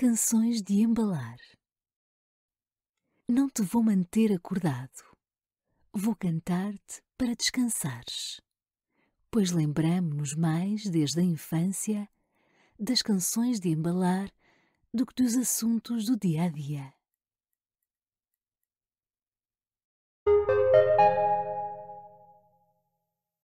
Canções de embalar. Não te vou manter acordado, vou cantar-te para descansares, pois lembramo-nos mais desde a infância das canções de embalar do que dos assuntos do dia a dia.